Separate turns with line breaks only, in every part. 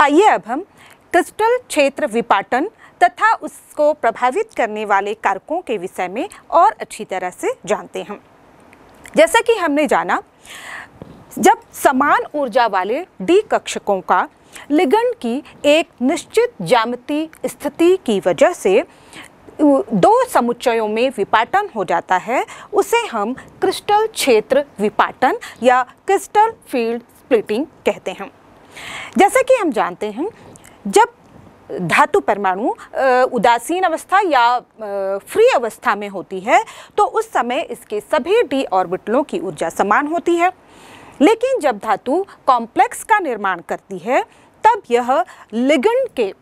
आइए अब हम क्रिस्टल क्षेत्र विपाटन तथा उसको प्रभावित करने वाले कारकों के विषय में और अच्छी तरह से जानते हैं जैसा कि हमने जाना जब समान ऊर्जा वाले डी कक्षकों का लिगंड की एक निश्चित जामति स्थिति की वजह से दो समुच्चयों में विपाटन हो जाता है उसे हम क्रिस्टल क्षेत्र विपाटन या क्रिस्टल फील्ड स्प्लिटिंग कहते हैं जैसा कि हम जानते हैं जब धातु परमाणु उदासीन अवस्था या फ्री अवस्था में होती है तो उस समय इसके सभी डी ऑर्बिटलों की ऊर्जा समान होती है लेकिन जब धातु कॉम्प्लेक्स का निर्माण करती है तब यह लिगंड के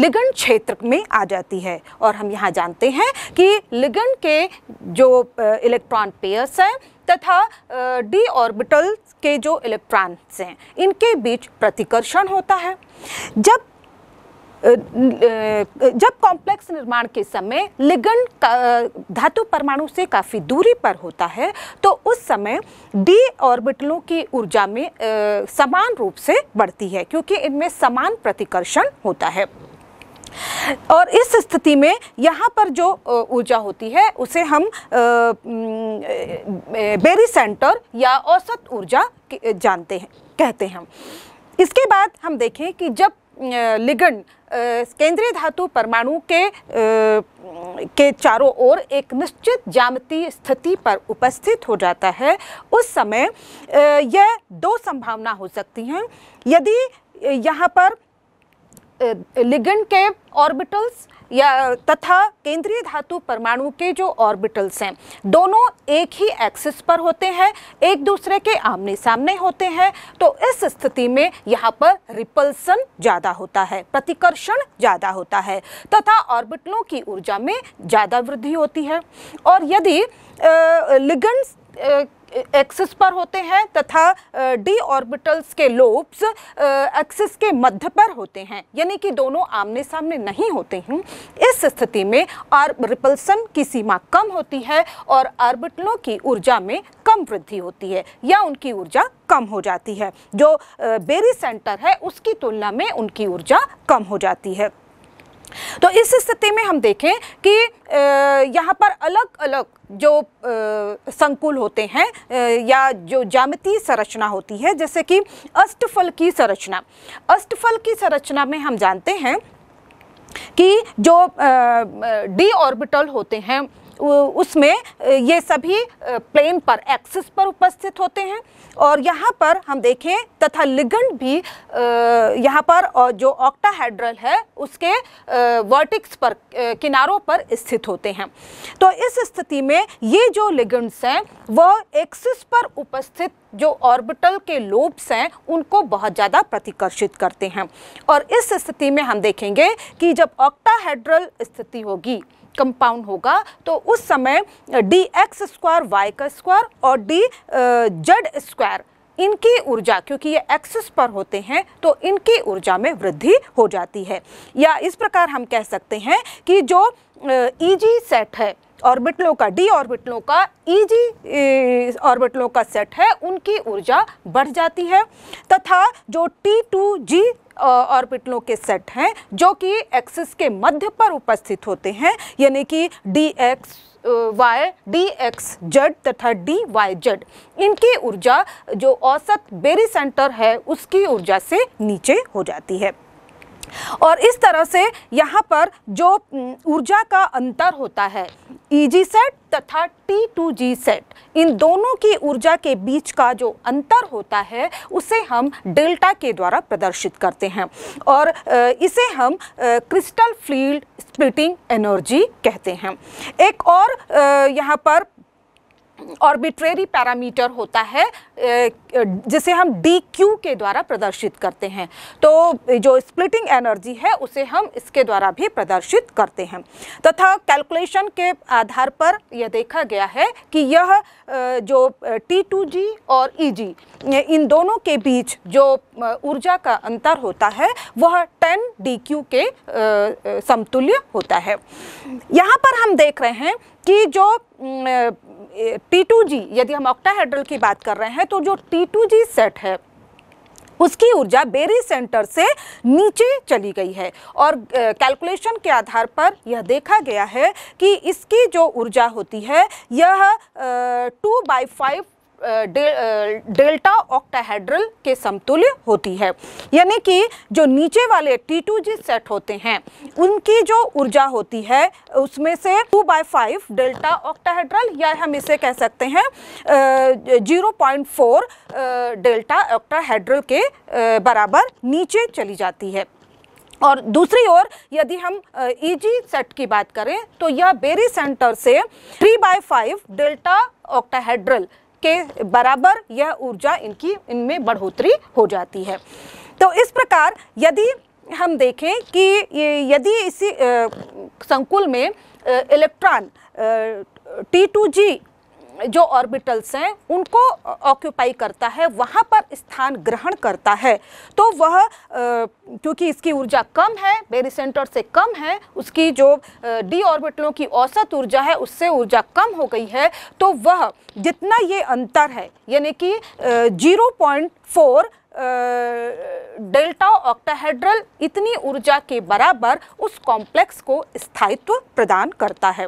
लिगंड क्षेत्र में आ जाती है और हम यहाँ जानते हैं कि लिगंड के जो इलेक्ट्रॉन पेयर्स हैं तथा डी ऑर्बिटल के जो इलेक्ट्रॉन्स हैं इनके बीच प्रतिकर्षण होता है जब जब कॉम्प्लेक्स निर्माण के समय लिगन धातु परमाणु से काफ़ी दूरी पर होता है तो उस समय डी ऑर्बिटलों की ऊर्जा में समान रूप से बढ़ती है क्योंकि इनमें समान प्रतिकर्षण होता है और इस स्थिति में यहाँ पर जो ऊर्जा होती है उसे हम बेरी सेंटर या औसत ऊर्जा जानते हैं कहते हैं इसके बाद हम देखें कि जब लिगंड केंद्रीय धातु परमाणु के के चारों ओर एक निश्चित जामती स्थिति पर उपस्थित हो जाता है उस समय यह दो संभावना हो सकती हैं यदि यहाँ पर लिगन के ऑर्बिटल्स या तथा केंद्रीय धातु परमाणु के जो ऑर्बिटल्स हैं दोनों एक ही एक्सिस पर होते हैं एक दूसरे के आमने सामने होते हैं तो इस स्थिति में यहाँ पर रिपल्सन ज़्यादा होता है प्रतिकर्षण ज़्यादा होता है तथा ऑर्बिटलों की ऊर्जा में ज़्यादा वृद्धि होती है और यदि लिगन्स एक्सिस पर होते हैं तथा डी ऑर्बिटल्स के लोब्स एक्सिस के मध्य पर होते हैं यानी कि दोनों आमने सामने नहीं होते हैं इस स्थिति में आर रिपल्सन की सीमा कम होती है और ऑर्बिटलों की ऊर्जा में कम वृद्धि होती है या उनकी ऊर्जा कम हो जाती है जो बेरी सेंटर है उसकी तुलना में उनकी ऊर्जा कम हो जाती है तो इस स्थिति में हम देखें कि यहाँ पर अलग अलग जो संकुल होते हैं या जो जामती संरचना होती है जैसे कि अष्टफल की संरचना अष्टफल की संरचना में हम जानते हैं कि जो डी ऑर्बिटल होते हैं उसमें ये सभी प्लेन पर एक्सिस पर उपस्थित होते हैं और यहाँ पर हम देखें तथा लिगंड भी यहाँ पर जो ऑक्टाहेड्रल है उसके वर्टिक्स पर किनारों पर स्थित होते हैं तो इस स्थिति में ये जो लिगंड्स हैं वह एक्सिस पर उपस्थित जो ऑर्बिटल के लोब्स हैं उनको बहुत ज़्यादा प्रतिकर्षित करते हैं और इस स्थिति में हम देखेंगे कि जब ऑक्टाहेड्रल स्थिति होगी कंपाउंड होगा तो उस समय डी एक्स स्क्वायर वाई का स्क्वायर और डी जेड स्क्वायर इनकी ऊर्जा क्योंकि ये एक्सिस पर होते हैं तो इनकी ऊर्जा में वृद्धि हो जाती है या इस प्रकार हम कह सकते हैं कि जो ईजी सेट है ऑर्बिटलों का डी ऑर्बिटलों का ईजी ऑर्बिटलों का सेट है उनकी ऊर्जा बढ़ जाती है तथा जो टी टू जी ऑर्बिटलों के सेट हैं जो कि एक्सिस के मध्य पर उपस्थित होते हैं यानी कि D X Y D X Z तथा डी वाई जेड इनकी ऊर्जा जो औसत बेरी सेंटर है उसकी ऊर्जा से नीचे हो जाती है और इस तरह से यहाँ पर जो ऊर्जा का अंतर होता है ई जी सेट तथा टी टू जी सेट इन दोनों की ऊर्जा के बीच का जो अंतर होता है उसे हम डेल्टा के द्वारा प्रदर्शित करते हैं और इसे हम क्रिस्टल फील्ड स्प्लिटिंग एनर्जी कहते हैं एक और यहाँ पर ऑर्बिट्रेरी पैरामीटर होता है जिसे हम डी क्यू के द्वारा प्रदर्शित करते हैं तो जो स्प्लिटिंग एनर्जी है उसे हम इसके द्वारा भी प्रदर्शित करते हैं तथा तो कैलकुलेशन के आधार पर यह देखा गया है कि यह जो टी टू जी और ई e जी इन दोनों के बीच जो ऊर्जा का अंतर होता है वह टेन डी क्यू के समतुल्य होता है यहाँ पर हम देख रहे हैं कि जो टी टू जी यदि हम ऑक्टाहेड्रल की बात कर रहे हैं तो जो टी टू जी सेट है उसकी ऊर्जा बेरी सेंटर से नीचे चली गई है और कैलकुलेशन के आधार पर यह देखा गया है कि इसकी जो ऊर्जा होती है यह two by five delta octahedral के समतुल्य होती है यानी कि जो नीचे वाले टी टू जी सेट होते हैं उनकी जो ऊर्जा होती है उसमें से two by five delta octahedral या हम इसे कह सकते हैं zero point four delta octahedral के बराबर नीचे चली जाती है और दूसरी ओर यदि हम ईजी सेट e की बात करें तो यह बेरी सेंटर से three by five delta octahedral के बराबर यह ऊर्जा इनकी इनमें बढ़ोतरी हो जाती है तो इस प्रकार यदि हम देखें कि यदि इसी संकुल में इलेक्ट्रॉन टी टू जी जो ऑर्बिटल्स हैं उनको ऑक्यूपाई करता है वहाँ पर स्थान ग्रहण करता है तो वह क्योंकि इसकी ऊर्जा कम है सेंटर से कम है उसकी जो डी ऑर्बिटलों की औसत ऊर्जा है उससे ऊर्जा कम हो गई है तो वह जितना ये अंतर है यानी कि zero point four delta octahedral इतनी ऊर्जा के बराबर उस कॉम्प्लेक्स को स्थायित्व प्रदान करता है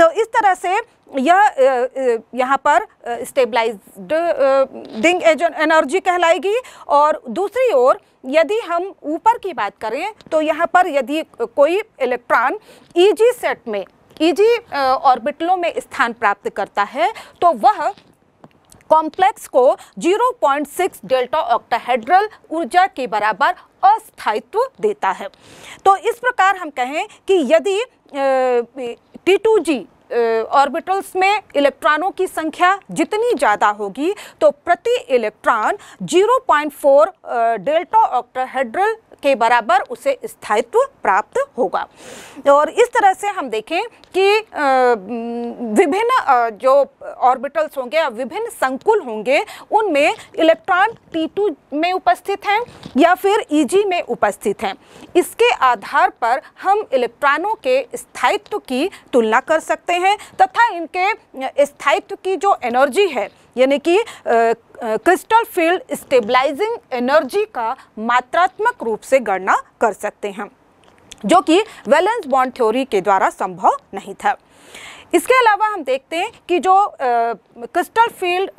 तो इस तरह से यह यहाँ पर स्टेबलाइज्ड डिंग एनर्जी कहलाएगी और दूसरी ओर यदि हम ऊपर की बात करें तो यहाँ पर यदि कोई इलेक्ट्रॉन ईजी सेट में ईजी ऑर्बिटलों में स्थान प्राप्त करता है तो वह कॉम्प्लेक्स को 0.6 डेल्टा ऑक्टाहेड्रल ऊर्जा के बराबर अस्थायित्व देता है तो इस प्रकार हम कहें कि यदि टी टू जी ऑर्बिटल्स में इलेक्ट्रॉनों की संख्या जितनी ज़्यादा होगी तो प्रति इलेक्ट्रॉन 0.4 डेल्टा ऑक्टाहेड्रल के बराबर उसे स्थायित्व प्राप्त होगा और इस तरह से हम देखें कि विभिन्न जो ऑर्बिटल्स होंगे या विभिन्न संकुल होंगे उनमें इलेक्ट्रॉन T2 में उपस्थित हैं या फिर Eg में उपस्थित हैं इसके आधार पर हम इलेक्ट्रॉनों के स्थायित्व की तुलना कर सकते हैं तथा इनके स्थायित्व की जो एनर्जी है यानी कि क्रिस्टल फील्ड स्टेबलाइजिंग एनर्जी का मात्रात्मक रूप से गणना कर सकते हैं जो कि वैलेंस बॉन्ड थ्योरी के द्वारा संभव नहीं था इसके अलावा हम देखते हैं कि जो क्रिस्टल फील्ड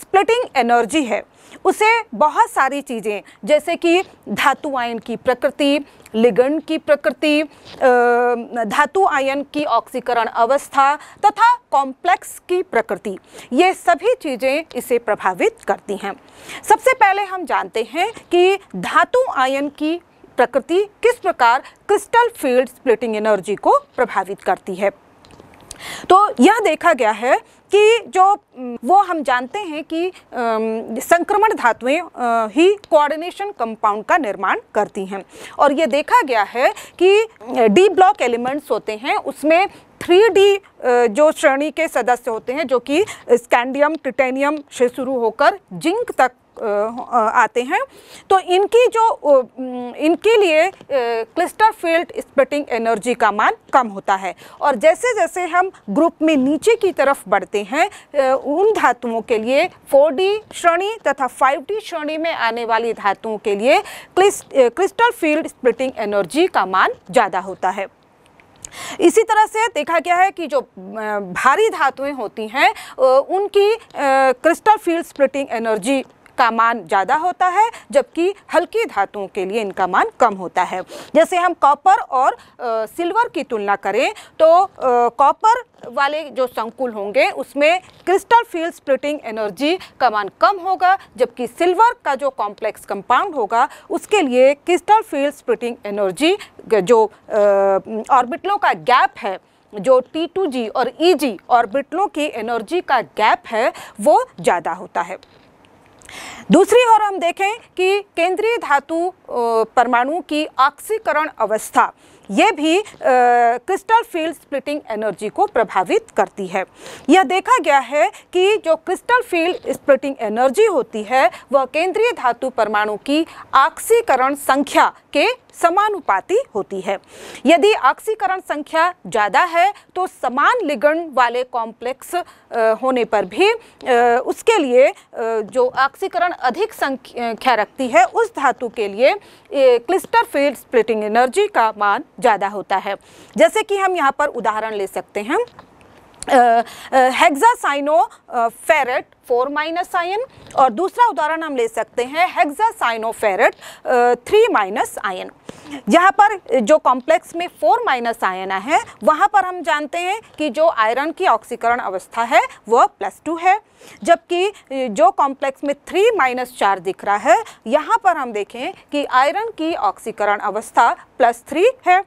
स्प्लिटिंग एनर्जी है उसे बहुत सारी चीज़ें जैसे कि धातु आयन की प्रकृति लिगन की प्रकृति धातु आयन की ऑक्सीकरण अवस्था तथा कॉम्प्लेक्स की प्रकृति ये सभी चीज़ें इसे प्रभावित करती हैं सबसे पहले हम जानते हैं कि धातु आयन की प्रकृति किस प्रकार क्रिस्टल फील्ड स्प्लिटिंग एनर्जी को प्रभावित करती है तो यह देखा गया है कि जो वो हम जानते हैं कि संक्रमण धातुएं ही कोऑर्डिनेशन कंपाउंड का निर्माण करती हैं और ये देखा गया है कि डी ब्लॉक एलिमेंट्स होते हैं उसमें थ्री डी जो श्रेणी के सदस्य होते हैं जो कि स्कैंडियम टिटेनियम से शुरू होकर जिंक तक आते हैं तो इनकी जो इनके लिए क्लिस्टर फील्ड स्प्रिटिंग एनर्जी का मान कम होता है और जैसे जैसे हम ग्रुप में नीचे की तरफ बढ़ते हैं उन धातुओं के लिए 4D श्रेणी तथा 5D श्रेणी में आने वाली धातुओं के लिए क्रिस्टल फील्ड स्प्लिटिंग एनर्जी का मान ज़्यादा होता है इसी तरह से देखा गया है कि जो भारी धातुएं होती हैं उनकी क्रिस्टल फील्ड स्प्लिटिंग एनर्जी का मान ज़्यादा होता है जबकि हल्की धातुओं के लिए इनका मान कम होता है जैसे हम कॉपर और सिल्वर की तुलना करें तो कॉपर वाले जो संकुल होंगे उसमें क्रिस्टल फील्ड स्प्लिटिंग एनर्जी का मान कम होगा जबकि सिल्वर का जो कॉम्प्लेक्स कंपाउंड होगा उसके लिए क्रिस्टल फील्ड स्प्लिटिंग एनर्जी जो ऑर्बिटलों का गैप है जो टी टू जी और ई जी ऑर्बिटलों की एनर्जी का गैप है वो ज़्यादा होता है दूसरी ओर हम देखें कि केंद्रीय धातु परमाणु की ऑक्सीकरण अवस्था ये भी क्रिस्टल फील्ड स्प्लिटिंग एनर्जी को प्रभावित करती है यह देखा गया है कि जो क्रिस्टल फील्ड स्प्लिटिंग एनर्जी होती है वह केंद्रीय धातु परमाणु की ऑक्सीकरण संख्या के समानुपाती होती है यदि ऑक्सीकरण संख्या ज़्यादा है तो समान लिगण वाले कॉम्प्लेक्स होने पर भी उसके लिए जो ऑक्सीकरण अधिक संख्या रखती है उस धातु के लिए क्लिस्टर फील्ड स्प्लिटिंग एनर्जी का मान ज़्यादा होता है जैसे कि हम यहाँ पर उदाहरण ले सकते हैं hexacyanoferrate four minus ion और दूसरा उदाहरण हम ले सकते हैं फेरेट थ्री माइनस आयन यहाँ पर जो कॉम्प्लेक्स में फोर माइनस आयन है वहाँ पर हम जानते हैं कि जो आयरन की ऑक्सीकरण अवस्था है वह प्लस टू है जबकि जो कॉम्प्लेक्स में थ्री माइनस चार दिख रहा है यहाँ पर हम देखें कि आयरन की ऑक्सीकरण अवस्था प्लस थ्री है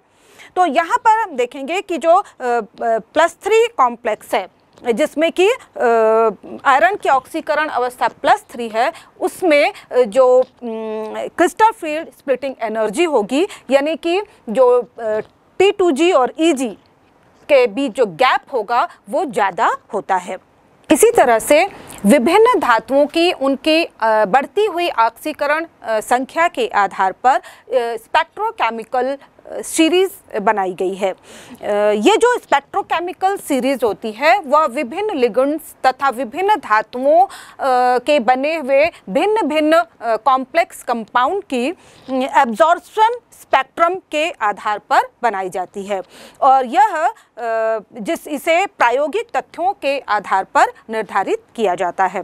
तो यहाँ पर हम देखेंगे कि जो प्लस थ्री कॉम्प्लेक्स है जिसमें कि आयरन की ऑक्सीकरण अवस्था प्लस थ्री है उसमें जो क्रिस्टल फील्ड स्प्लिटिंग एनर्जी होगी यानी कि जो टी टू जी और ई e जी के बीच जो गैप होगा वो ज़्यादा होता है इसी तरह से विभिन्न धातुओं की उनकी बढ़ती हुई ऑक्सीकरण संख्या के आधार पर स्पेक्ट्रोकेमिकल सीरीज़ बनाई गई है ये जो स्पेक्ट्रोकेमिकल सीरीज़ होती है वह विभिन्न लिगंड्स तथा विभिन्न धातुओं के बने हुए भिन्न भिन्न कॉम्प्लेक्स कंपाउंड की एब्जॉर्बन स्पेक्ट्रम के आधार पर बनाई जाती है और यह जिस इसे प्रायोगिक तथ्यों के आधार पर निर्धारित किया जाता है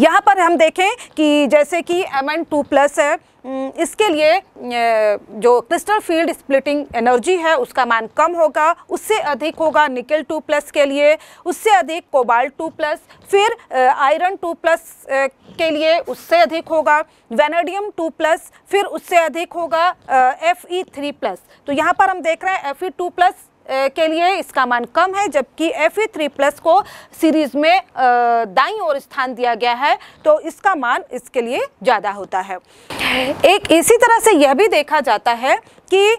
यहाँ पर हम देखें कि जैसे कि एम एन टू प्लस है इसके लिए जो क्रिस्टल फील्ड स्प्लिटिंग एनर्जी है उसका मान कम होगा उससे अधिक होगा निकल टू प्लस के लिए उससे अधिक कोबाल्ट टू प्लस फिर आयरन टू प्लस के लिए उससे अधिक होगा वेनेडियम टू प्लस फिर उससे अधिक होगा एफ ई थ्री प्लस तो यहाँ पर हम देख रहे हैं एफ ई टू प्लस के लिए इसका मान कम है जबकि एफ ई थ्री प्लस को सीरीज में दाई और स्थान दिया गया है तो इसका मान इसके लिए ज़्यादा होता है एक इसी तरह से यह भी देखा जाता है कि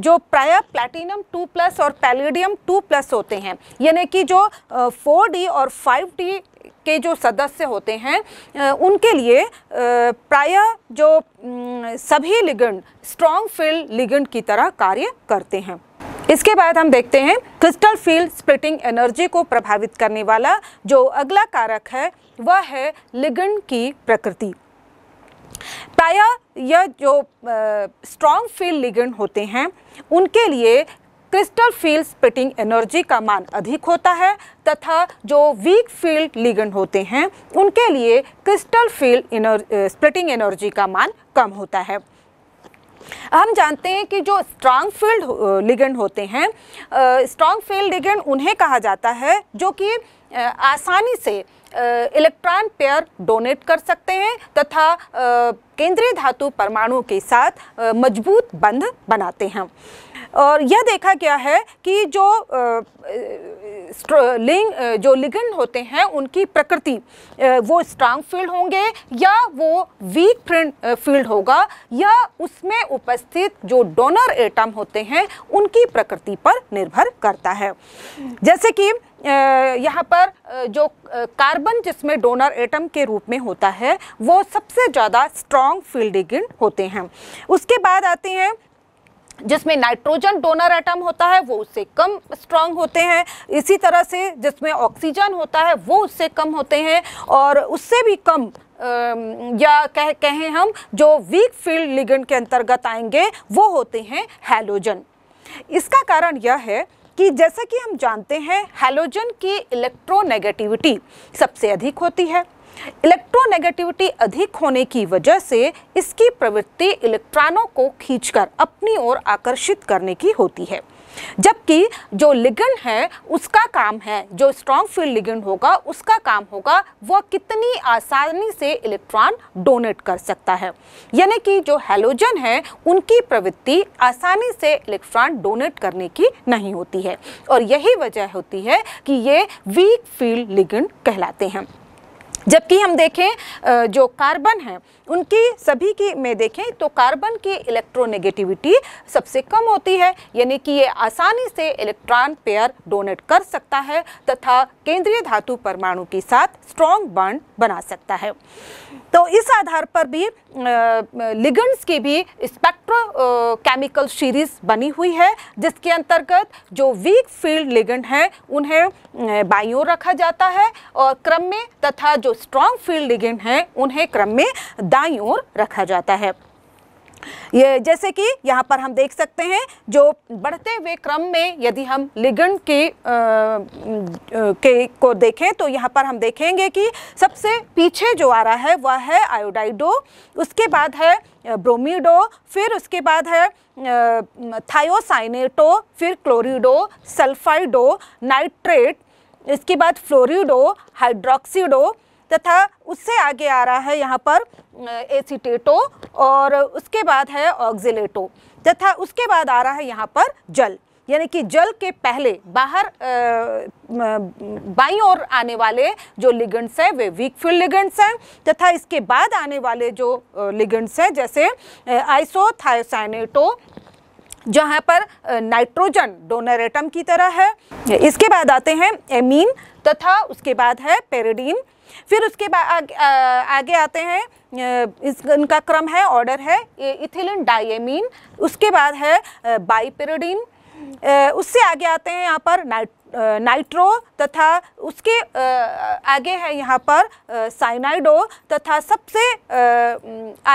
जो प्राय प्लैटिनम टू प्लस और पैलेडियम टू प्लस होते हैं यानी कि जो फोर डी और फाइव डी के जो सदस्य होते हैं उनके लिए प्राय जो सभी लिगंड स्ट्रॉन्ग फील्ड लिगंड की तरह कार्य करते हैं इसके बाद हम देखते हैं क्रिस्टल फील्ड स्प्लिटिंग एनर्जी को प्रभावित करने वाला जो अगला कारक है वह है लिगन की प्रकृति प्रायः यह जो स्ट्रॉन्ग फील्ड लिगन होते हैं उनके लिए क्रिस्टल फील्ड स्प्लिटिंग एनर्जी का मान अधिक होता है तथा जो वीक फील्ड लिगन होते हैं उनके लिए क्रिस्टल फील्ड स्प्लिटिंग एनर्जी का मान कम होता है हम जानते हैं कि जो स्ट्रांग फील्ड लिगेंड होते हैं स्ट्रांग फील्ड लिगेंड उन्हें कहा जाता है जो कि आसानी से इलेक्ट्रॉन पेयर डोनेट कर सकते हैं तथा केंद्रीय धातु परमाणु के साथ मजबूत बंध बनाते हैं और यह देखा गया है कि जो लिंग जो लिगन होते हैं उनकी प्रकृति वो स्ट्रांग फील्ड होंगे या वो वीक फील्ड होगा या उसमें उपस्थित जो डोनर एटम होते हैं उनकी प्रकृति पर निर्भर करता है जैसे कि यहाँ पर जो कार्बन जिसमें डोनर एटम के रूप में होता है वो सबसे ज़्यादा स्ट्रॉन्ग फील्डिगिन होते हैं उसके बाद आते हैं जिसमें नाइट्रोजन डोनर एटम होता है वो उससे कम स्ट्रांग होते हैं इसी तरह से जिसमें ऑक्सीजन होता है वो उससे कम होते हैं और उससे भी कम या कह कहें हम जो वीक फील्ड लिगेंड के अंतर्गत आएंगे वो होते हैं हेलोजन इसका कारण यह है कि जैसा कि हम जानते हैं हेलोजन की इलेक्ट्रोनेगेटिविटी सबसे अधिक होती है इलेक्ट्रोनेगेटिविटी अधिक होने की वजह से इसकी प्रवृत्ति इलेक्ट्रॉनों को खींचकर अपनी ओर आकर्षित करने की होती है जबकि जो लिगन है उसका काम है जो स्ट्रॉन्ग फील्ड लिगन होगा उसका काम होगा वह कितनी आसानी से इलेक्ट्रॉन डोनेट कर सकता है यानी कि जो हेलोजन है उनकी प्रवृत्ति आसानी से इलेक्ट्रॉन डोनेट करने की नहीं होती है और यही वजह होती है कि ये वीक फील्ड लिगन कहलाते हैं जबकि हम देखें जो कार्बन हैं उनकी सभी की में देखें तो कार्बन की इलेक्ट्रोनेगेटिविटी सबसे कम होती है यानी कि ये आसानी से इलेक्ट्रॉन पेयर डोनेट कर सकता है तथा केंद्रीय धातु परमाणु के साथ स्ट्रॉन्ग बॉन्ड बना सकता है तो इस आधार पर भी लिगंड्स की भी स्पेक्ट्रो केमिकल सीरीज बनी हुई है जिसके अंतर्गत जो वीक फील्ड लिगंड हैं उन्हें बायो रखा जाता है और क्रम में तथा जो स्ट्रॉन्ग फील्ड लिगेंड हैं उन्हें क्रम में दाई ओर रखा जाता है ये जैसे कि यहाँ पर हम देख सकते हैं जो बढ़ते हुए क्रम में यदि हम लिगंड के आ, के को देखें तो यहाँ पर हम देखेंगे कि सबसे पीछे जो आ रहा है वह है आयोडाइडो उसके बाद है ब्रोमिडो फिर उसके बाद है थायोसाइनेटो फिर क्लोरिडो सल्फाइडो नाइट्रेट इसके बाद फ्लोरिडो हाइड्रोक्सीडो तथा उससे आगे आ रहा है यहाँ पर एसीटेटो और उसके बाद है ऑक्जिलेटो तथा उसके बाद आ रहा है यहाँ पर जल यानी कि जल के पहले बाहर बाई और आने वाले जो लिगेंड्स हैं वे वीक फ्यूल लिगेंड्स हैं तथा इसके बाद आने वाले जो लिगेंड्स हैं जैसे आइसोथायोसाइनेटो जहाँ पर नाइट्रोजन डोनर एटम की तरह है इसके बाद आते हैं एमीन तथा उसके बाद है पेरेडीन फिर उसके बाद आगे आते हैं इस इनका क्रम है ऑर्डर है इथिलिन डाइमीन उसके बाद है बाइपेरोडिन उससे आगे आते हैं यहाँ पर नाइट नाइट्रो तथा उसके आगे है यहाँ पर साइनाइडो तथा सबसे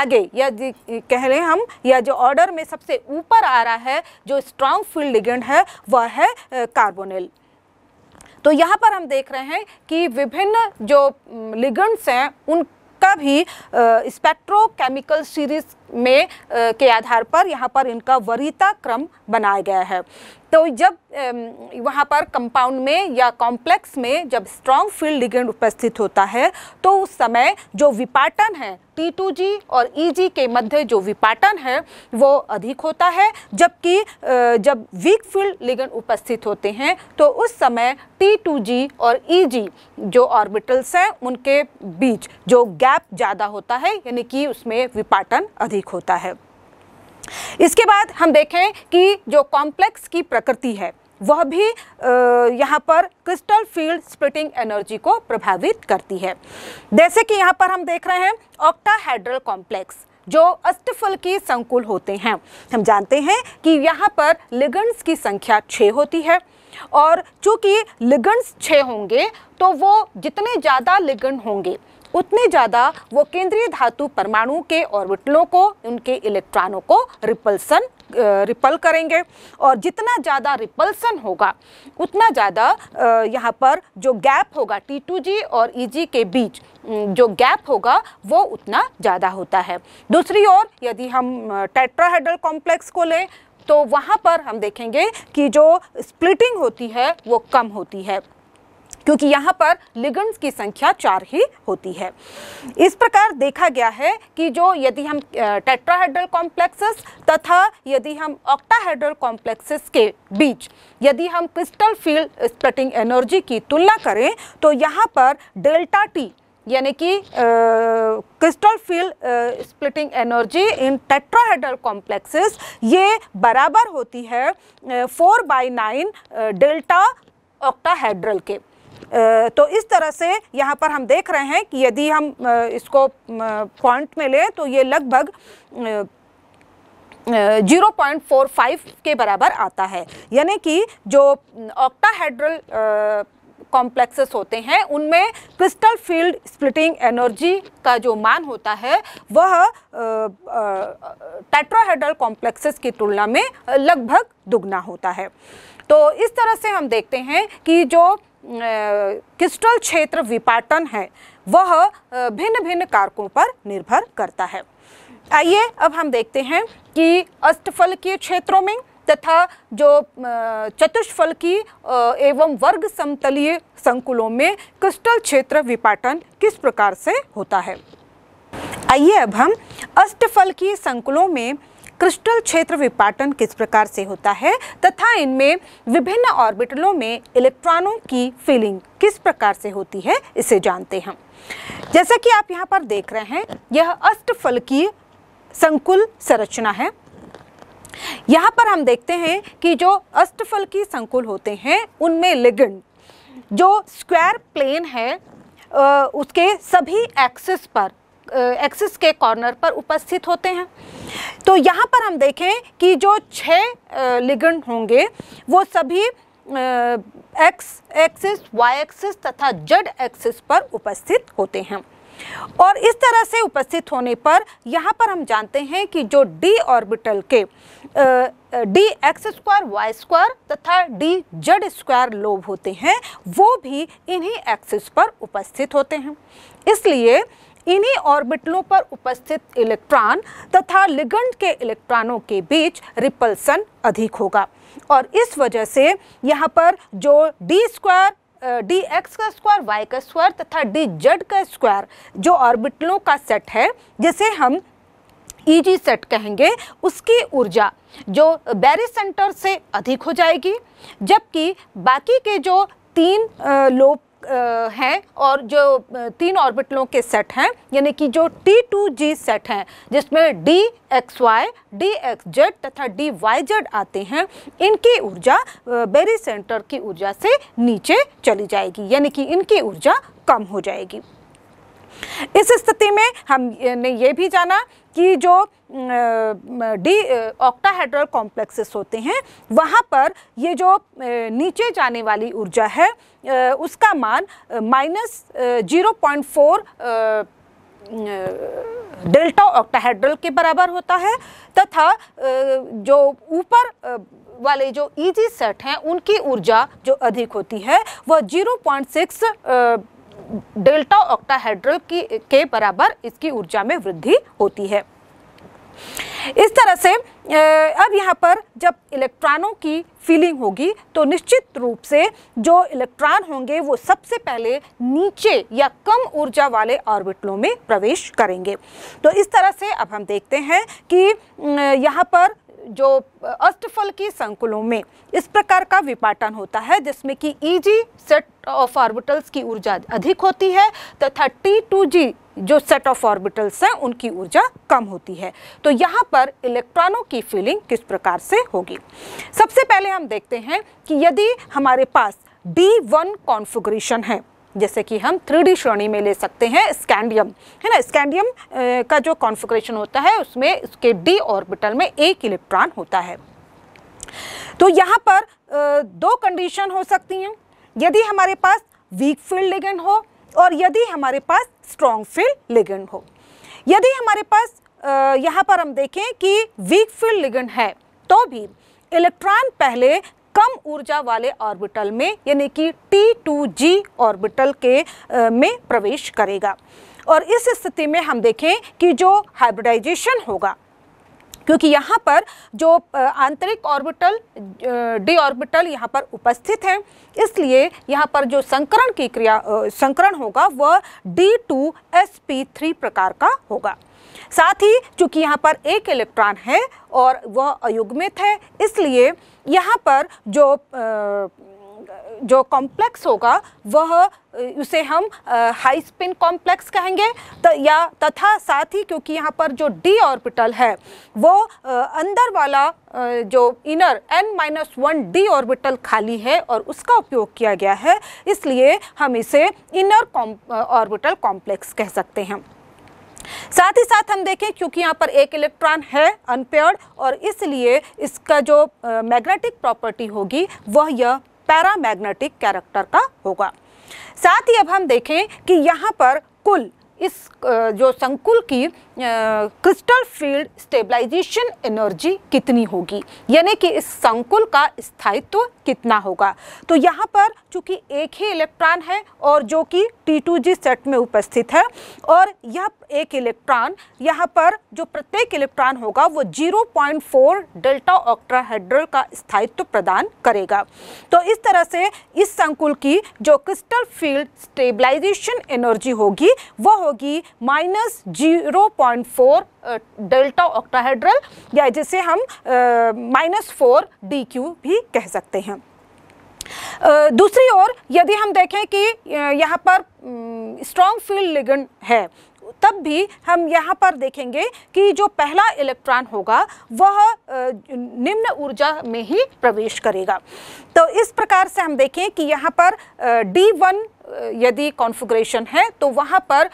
आगे या कह लें हम या जो ऑर्डर में सबसे ऊपर आ रहा है जो स्ट्रांग फील्ड लिगेंड है वह है कार्बोनिल तो यहाँ पर हम देख रहे हैं कि विभिन्न जो लिगंड्स हैं उन का भी स्पेक्ट्रोकेमिकल सीरीज में के आधार पर यहाँ पर इनका वरीता क्रम बनाया गया है तो जब वहाँ पर कंपाउंड में या कॉम्प्लेक्स में जब स्ट्रॉन्ग फील्ड लिगेंड उपस्थित होता है तो उस समय जो विपाटन है टी टू जी और ई e जी के मध्य जो विपाटन है वो अधिक होता है जबकि जब वीक फील्ड लिगेंड उपस्थित होते हैं तो उस समय टी टू जी और ई e जी जो ऑर्बिटल्स हैं उनके बीच जो गैप ज़्यादा होता है यानी कि उसमें विपाटन अधिक होता है इसके बाद हम देखें कि जो कॉम्प्लेक्स की प्रकृति है वह भी यहाँ पर क्रिस्टल फील्ड स्प्लिटिंग एनर्जी को प्रभावित करती है जैसे कि यहाँ पर हम देख रहे हैं ऑक्टाहाइड्रल कॉम्प्लेक्स जो अष्टफल की संकुल होते हैं हम जानते हैं कि यहाँ पर लिगंड्स की संख्या छः होती है और चूंकि लिगंड्स छः होंगे तो वो जितने ज़्यादा लिगंड होंगे उतने ज़्यादा वो केंद्रीय धातु परमाणु के ऑर्बिटलों को उनके इलेक्ट्रॉनों को रिपल्सन रिपल करेंगे और जितना ज़्यादा रिपल्सन होगा उतना ज़्यादा यहाँ पर जो गैप होगा टी टू जी और ई e जी के बीच जो गैप होगा वो उतना ज़्यादा होता है दूसरी ओर यदि हम टेट्राहेड्रल कॉम्प्लेक्स को लें तो वहाँ पर हम देखेंगे कि जो स्प्लिटिंग होती है वो कम होती है क्योंकि यहाँ पर लिगेंड्स की संख्या चार ही होती है इस प्रकार देखा गया है कि जो यदि हम टेट्राहेड्रल कॉम्प्लेक्सेस तथा यदि हम ऑक्टाहेड्रल कॉम्प्लेक्सेस के बीच यदि हम क्रिस्टल फील्ड स्प्लिटिंग एनर्जी की तुलना करें तो यहाँ पर डेल्टा टी यानी कि crystal field splitting energy in tetrahedral complexes ये बराबर होती है four by nine delta octahedral के तो इस तरह से यहाँ पर हम देख रहे हैं कि यदि हम इसको पॉइंट में लें तो ये लगभग जीरो पॉइंट फोर फाइव के बराबर आता है यानी कि जो ऑक्टाहेड्रल कॉम्प्लेक्सेस होते हैं उनमें क्रिस्टल फील्ड स्प्लिटिंग एनर्जी का जो मान होता है वह टेट्राहेड्रल कॉम्प्लेक्सेस की तुलना में लगभग दुगना होता है तो इस तरह से हम देखते हैं कि जो क्रिस्टल क्षेत्र विपाटन है वह भिन्न भिन्न कारकों पर निर्भर करता है आइए अब हम देखते हैं कि अष्टफल के क्षेत्रों में तथा जो चतुष्फल की एवं वर्ग समतलीय संकुलों में क्रिस्टल क्षेत्र विपाटन किस प्रकार से होता है आइए अब हम अष्टफल की संकुलों में क्रिस्टल क्षेत्र विपाटन किस प्रकार से होता है तथा इनमें विभिन्न ऑर्बिटलों में इलेक्ट्रॉनों की फीलिंग किस प्रकार से होती है इसे जानते हैं जैसा कि आप यहाँ पर देख रहे हैं यह की संकुल संरचना है यहाँ पर हम देखते हैं कि जो अष्टफल की संकुल होते हैं उनमें लिगन जो स्क्वायर प्लेन है उसके सभी एक्सिस पर एक्सिस के कॉर्नर पर उपस्थित होते हैं तो यहाँ पर हम देखें कि जो छः लिगन होंगे वो सभी एक्स एक्सिस वाई एक्सिस तथा जेड एक्सिस पर उपस्थित होते हैं और इस तरह से उपस्थित होने पर यहाँ पर हम जानते हैं कि जो डी ऑर्बिटल के D X square Y square तथा डी जेड स्क्वायर लोब होते हैं वो भी इन्हीं एक्सिस पर उपस्थित होते हैं इसलिए इन्हीं ऑर्बिटलों पर उपस्थित इलेक्ट्रॉन तथा लिगंड के इलेक्ट्रॉनों के बीच रिपल्सन अधिक होगा और इस वजह से यहाँ पर जो डी स्क्वायर डी एक्स का स्क्वायर वाई का स्क्वायर तथा डी जेड का स्क्वायर जो ऑर्बिटलों का सेट है जिसे हम जी सेट कहेंगे उसकी ऊर्जा जो बैरी सेंटर से अधिक हो जाएगी जबकि बाकी के जो तीन लोप हैं और जो तीन ऑर्बिटलों के सेट हैं यानी कि जो टी टू जी सेट हैं जिसमें D X Y D X Z तथा डी वाई जेड आते हैं इनकी ऊर्जा बेरी सेंटर की ऊर्जा से नीचे चली जाएगी यानी कि इनकी ऊर्जा कम हो जाएगी इस स्थिति में हमने ये भी जाना कि जो डी ऑक्टाहेड्रल कॉम्प्लेक्सेस होते हैं वहाँ पर ये जो नीचे जाने वाली ऊर्जा है उसका मान minus zero point four delta octahedral के बराबर होता है तथा जो ऊपर वाले जो ईजी e सेट हैं उनकी ऊर्जा जो अधिक होती है वह zero point six delta octahedral की के बराबर इसकी ऊर्जा में वृद्धि होती है इस तरह से अब यहाँ पर जब इलेक्ट्रॉनों की फीलिंग होगी तो निश्चित रूप से जो इलेक्ट्रॉन होंगे वो सबसे पहले नीचे या कम ऊर्जा वाले ऑर्बिटलों में प्रवेश करेंगे तो इस तरह से अब हम देखते हैं कि यहाँ पर जो अष्टफल की संकुलों में इस प्रकार का विपाटन होता है जिसमें कि ईजी सेट ऑफ ऑर्बिटल्स की ऊर्जा अधिक होती है तथा टी टू जी जो सेट ऑफ ऑर्बिटल्स हैं उनकी ऊर्जा कम होती है तो यहाँ पर इलेक्ट्रॉनों की फीलिंग किस प्रकार से होगी सबसे पहले हम देखते हैं कि यदि हमारे पास डी वन कॉन्फिग्रेशन है जैसे कि हम थ्री श्रेणी में ले सकते हैं स्कैंडियम है ना स्कैंडियम का जो कॉन्फ़िगरेशन होता है उसमें उसके डी ऑर्बिटल में एक इलेक्ट्रॉन होता है तो यहाँ पर दो कंडीशन हो सकती हैं यदि हमारे पास वीक फील्ड लिगेंड हो और यदि हमारे पास स्ट्रॉन्ग फील्ड लिगेंड हो यदि हमारे पास यहाँ पर हम देखें कि वीक फील्ड लिगेंड है तो भी इलेक्ट्रॉन पहले कम ऊर्जा वाले ऑर्बिटल में यानी कि टी टू जी ऑर्बिटल के आ, में प्रवेश करेगा और इस स्थिति में हम देखें कि जो हाइब्रिडाइजेशन होगा क्योंकि यहाँ पर जो आंतरिक ऑर्बिटल डी ऑर्बिटल यहाँ पर उपस्थित हैं इसलिए यहाँ पर जो संकरण की क्रिया संकरण होगा वह D two S P three प्रकार का होगा साथ ही चूँकि यहाँ पर एक इलेक्ट्रॉन है और वह अयुग्मित है इसलिए यहाँ पर जो जो कॉम्प्लेक्स होगा वह उसे हम हाई स्पिन कॉम्प्लेक्स कहेंगे त, या तथा साथ ही क्योंकि यहाँ पर जो डी ऑर्बिटल है वो आ, अंदर वाला आ, जो inner N minus one D orbital खाली है और उसका उपयोग किया गया है इसलिए हम इसे इनर ऑर्बिटल कॉम्प्लेक्स कह सकते हैं साथ ही साथ हम देखें क्योंकि यहाँ पर एक इलेक्ट्रॉन है अनपेयर्ड और इसलिए इसका जो मैग्नेटिक प्रॉपर्टी होगी वह यह पैरामैग्नेटिक कैरेक्टर का होगा साथ ही अब हम देखें कि यहाँ पर कुल इस जो संकुल की क्रिस्टल फील्ड स्टेबलाइजेशन एनर्जी कितनी होगी यानी कि इस संकुल का स्थायित्व कितना होगा तो यहाँ पर चूंकि एक ही इलेक्ट्रॉन है और जो कि टी टू जी सेट में उपस्थित है और यह एक इलेक्ट्रॉन यहाँ पर जो प्रत्येक इलेक्ट्रॉन होगा वो 0.4 डेल्टा ऑक्ट्राहेड्रल का स्थायित्व प्रदान करेगा तो इस तरह से इस संकुल की जो क्रिस्टल फील्ड स्टेबलाइजेशन एनर्जी होगी वह होगी minus zero point four delta octahedral या जिसे हम माइनस फोर डी क्यू भी कह सकते हैं दूसरी ओर यदि हम देखें कि यहाँ पर स्ट्रॉन्ग फील्ड लिगन है तब भी हम यहाँ पर देखेंगे कि जो पहला इलेक्ट्रॉन होगा वह निम्न ऊर्जा में ही प्रवेश करेगा तो इस प्रकार से हम देखें कि यहाँ पर डी वन यदि कॉन्फ़िगरेशन है तो वहाँ पर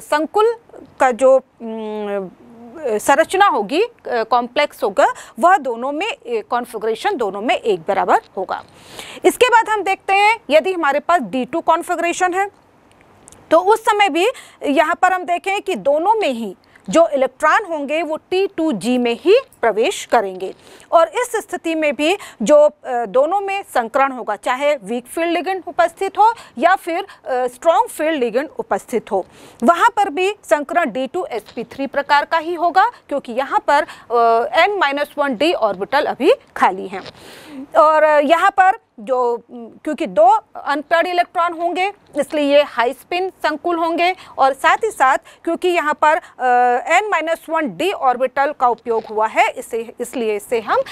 संकुल का जो संरचना होगी कॉम्प्लेक्स होगा वह दोनों में कॉन्फ़िगरेशन दोनों में एक बराबर होगा इसके बाद हम देखते हैं यदि हमारे पास डी टू कॉन्फ़िगरेशन है तो उस समय भी यहाँ पर हम देखें कि दोनों में ही जो इलेक्ट्रॉन होंगे वो T2G में ही प्रवेश करेंगे और इस स्थिति में भी जो दोनों में संकरण होगा चाहे वीक फील्ड लिगेंड उपस्थित हो या फिर स्ट्रॉन्ग फील्ड लिगेंड उपस्थित हो वहाँ पर भी संकरण D2sp3 प्रकार का ही होगा क्योंकि यहाँ पर n minus one D orbital अभी खाली हैं और यहाँ पर जो क्योंकि दो अनपेड इलेक्ट्रॉन होंगे इसलिए ये हाई स्पिन संकुल होंगे और साथ ही साथ क्योंकि यहाँ पर N minus one D orbital का उपयोग हुआ है इसे इसलिए इसे हम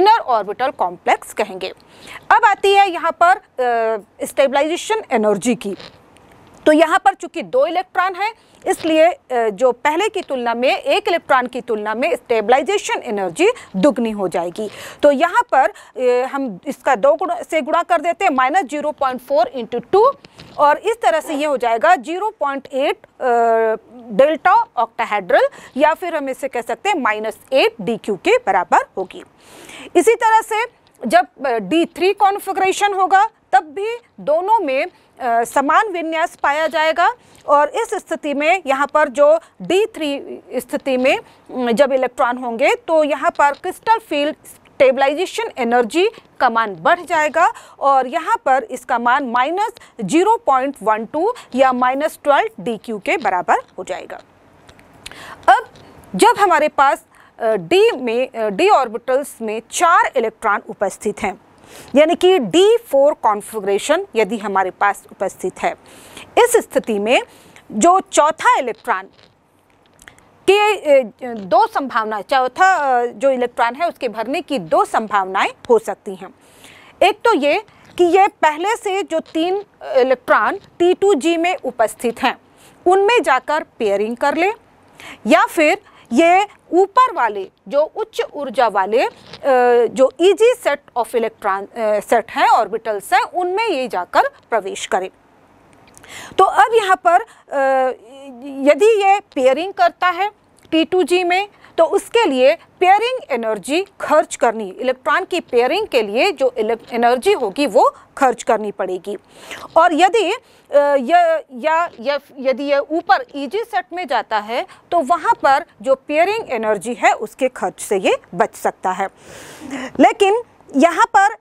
इनर ऑर्बिटल कॉम्प्लेक्स कहेंगे अब आती है यहाँ पर स्टेबलाइजेशन एनर्जी की तो यहाँ पर चूंकि दो इलेक्ट्रॉन है इसलिए जो पहले की तुलना में एक इलेक्ट्रॉन की तुलना में स्टेबलाइजेशन एनर्जी दुगनी हो जाएगी तो यहाँ पर हम इसका दो गुणा से गुणा कर देते हैं minus zero point four into two और इस तरह से ये हो जाएगा zero point eight delta octahedral या फिर हम इसे कह सकते हैं माइनस एट डी क्यू के बराबर होगी इसी तरह से जब डी थ्री कॉन्फिग्रेशन होगा तब भी दोनों में समान विन्यास पाया जाएगा और इस स्थिति में यहाँ पर जो डी थ्री स्थिति में जब इलेक्ट्रॉन होंगे तो यहाँ पर क्रिस्टल फील्ड स्टेबलाइजेशन एनर्जी का मान बढ़ जाएगा और यहाँ पर इसका मान minus zero point one two या माइनस ट्वेल्व डी क्यू के बराबर हो जाएगा अब जब हमारे पास डी में डी ऑर्बिटल्स में चार इलेक्ट्रॉन उपस्थित हैं यानी कि डी फोर कॉन्फ़िगरेशन यदि हमारे पास उपस्थित है इस स्थिति में जो चौथा इलेक्ट्रॉन के दो संभावनाएं चौथा जो इलेक्ट्रॉन है उसके भरने की दो संभावनाएं हो सकती हैं एक तो ये कि ये पहले से जो तीन इलेक्ट्रॉन T2G में उपस्थित हैं उनमें जाकर पेयरिंग कर ले या फिर ये ऊपर वाले जो उच्च ऊर्जा वाले जो E G set of electron set हैं ऑर्बिटल्स हैं उनमें ये जाकर प्रवेश करें तो अब यहाँ पर यदि ये पेयरिंग करता है टी टू जी में तो उसके लिए पेयरिंग एनर्जी खर्च करनी इलेक्ट्रॉन की पेयरिंग के लिए जो एनर्जी होगी वो खर्च करनी पड़ेगी और यदि या, या, या यदि यह ऊपर ईजी सेट में जाता है तो वहाँ पर जो पेयरिंग एनर्जी है उसके खर्च से ये बच सकता है लेकिन यहाँ पर